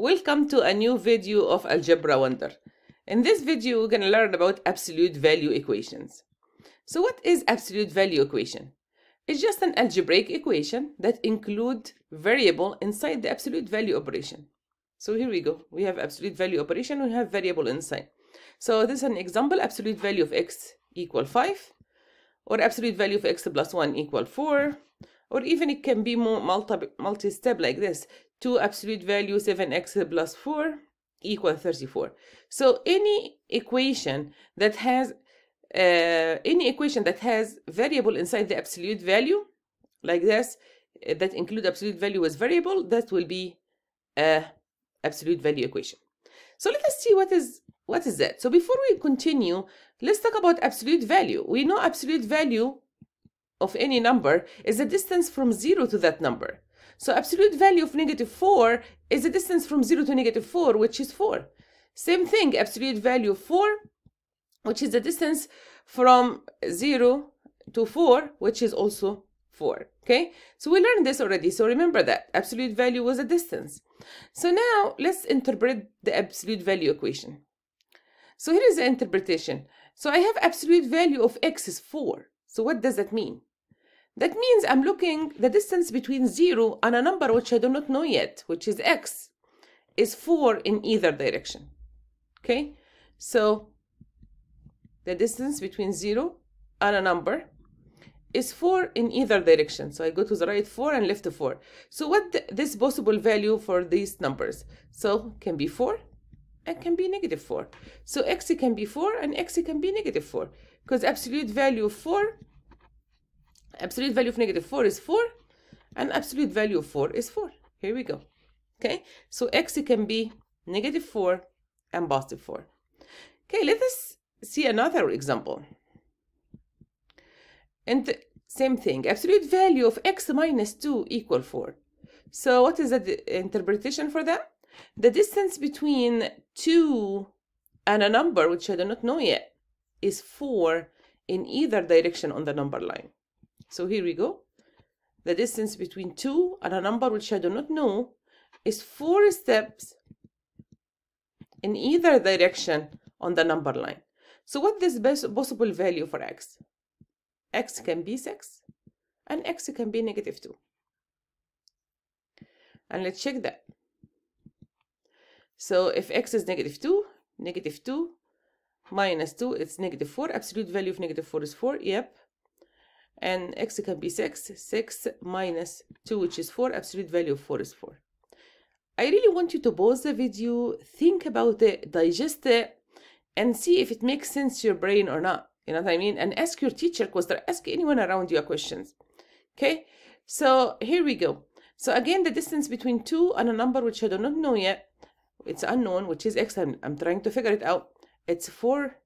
Welcome to a new video of Algebra Wonder. In this video, we're going to learn about absolute value equations. So what is absolute value equation? It's just an algebraic equation that include variable inside the absolute value operation. So here we go. We have absolute value operation, we have variable inside. So this is an example, absolute value of x equal 5, or absolute value of x plus 1 equal 4, or even it can be more multi-step multi like this. 2 absolute value 7x plus 4 equal 34. So any equation that has uh, any equation that has variable inside the absolute value like this eh, that include absolute value as variable that will be a absolute value equation. So let us see what is what is that. So before we continue, let's talk about absolute value. We know absolute value of any number is the distance from zero to that number. So absolute value of negative 4 is the distance from 0 to negative 4, which is 4. Same thing, absolute value of 4, which is the distance from 0 to 4, which is also 4. Okay, so we learned this already. So remember that absolute value was a distance. So now let's interpret the absolute value equation. So here is the interpretation. So I have absolute value of x is 4. So what does that mean? That means I'm looking the distance between 0 and a number which I do not know yet, which is x, is 4 in either direction. Okay, so the distance between 0 and a number is 4 in either direction. So I go to the right 4 and left 4. So what this possible value for these numbers? So can be 4 and can be negative 4. So x can be 4 and x can be negative 4 because absolute value 4 absolute value of negative 4 is 4 and absolute value of 4 is 4 here we go okay so x can be negative 4 and positive 4 okay let us see another example and same thing absolute value of x minus 2 equal 4 so what is the interpretation for that the distance between 2 and a number which I do not know yet is 4 in either direction on the number line. So here we go. The distance between 2 and a number which I do not know is 4 steps in either direction on the number line. So what is this possible value for x? x can be 6 and x can be negative 2. And let's check that. So if x is negative 2, negative 2 minus 2, is 4. Absolute value of negative 4 is 4. Yep and x can be 6 6 minus 2 which is 4 absolute value of 4 is 4 I really want you to pause the video think about it digest it and see if it makes sense to your brain or not you know what I mean and ask your teacher question ask anyone around you questions okay so here we go so again the distance between 2 and a number which I do not know yet it's unknown which is x I'm, I'm trying to figure it out it's 4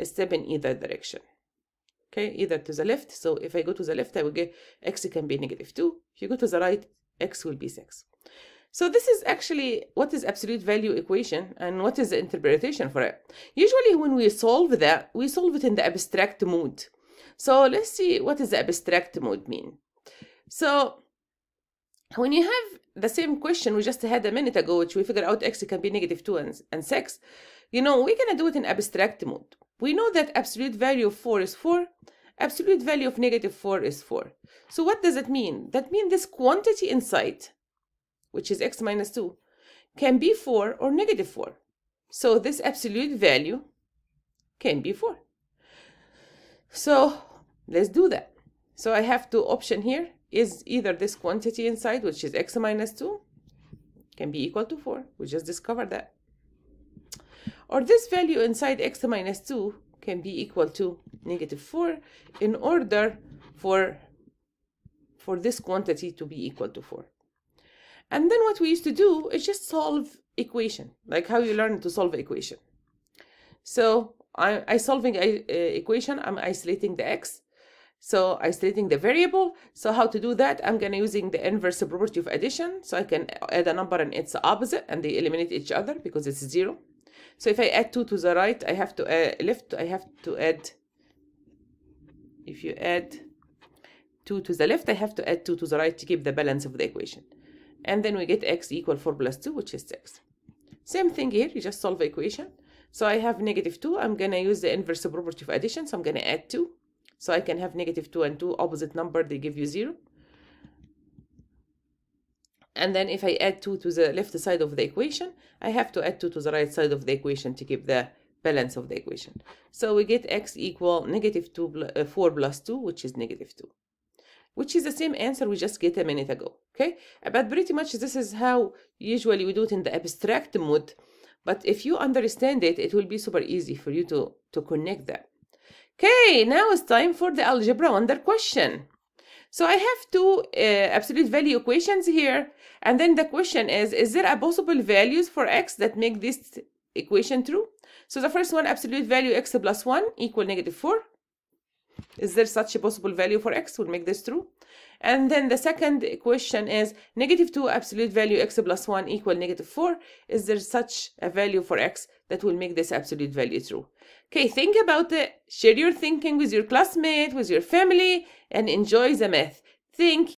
a step in either direction okay either to the left so if I go to the left I will get x can be negative 2 if you go to the right x will be 6 so this is actually what is absolute value equation and what is the interpretation for it usually when we solve that we solve it in the abstract mode so let's see what does the abstract mode mean so when you have the same question we just had a minute ago which we figured out x can be negative 2 and, and 6 you know we're going to do it in abstract mode we know that absolute value of 4 is 4, absolute value of negative 4 is 4. So what does that mean? That means this quantity inside, which is x minus 2, can be 4 or negative 4. So this absolute value can be 4. So let's do that. So I have two option here is either this quantity inside, which is x minus 2, can be equal to 4. We just discovered that or this value inside x to minus 2 can be equal to negative 4 in order for, for this quantity to be equal to 4. And then what we used to do is just solve equation, like how you learn to solve equation. So I, I solving a, a equation, I'm isolating the x, so isolating the variable. So how to do that? I'm going to using the inverse property of addition. So I can add a number and its opposite and they eliminate each other because it's zero. So if I add 2 to the right, I have to add left, I have to add, if you add 2 to the left, I have to add 2 to the right to keep the balance of the equation. And then we get x equal 4 plus 2, which is 6. Same thing here, you just solve the equation. So I have negative 2, I'm going to use the inverse property of addition, so I'm going to add 2. So I can have negative 2 and 2 opposite number, they give you 0 and then if I add 2 to the left side of the equation, I have to add 2 to the right side of the equation to keep the balance of the equation. So we get x equal negative 2, uh, 4 plus 2, which is negative 2, which is the same answer we just get a minute ago, okay? Uh, but pretty much this is how usually we do it in the abstract mode, but if you understand it, it will be super easy for you to, to connect that. Okay, now it's time for the algebra wonder question. So I have two uh, absolute value equations here. And then the question is, is there a possible values for x that make this equation true? So the first one, absolute value x plus 1 equal negative 4. Is there such a possible value for x would make this true? And then the second question is negative 2 absolute value x plus 1 equal negative 4. Is there such a value for x that will make this absolute value true. Okay, think about it. Share your thinking with your classmate, with your family, and enjoy the math. Think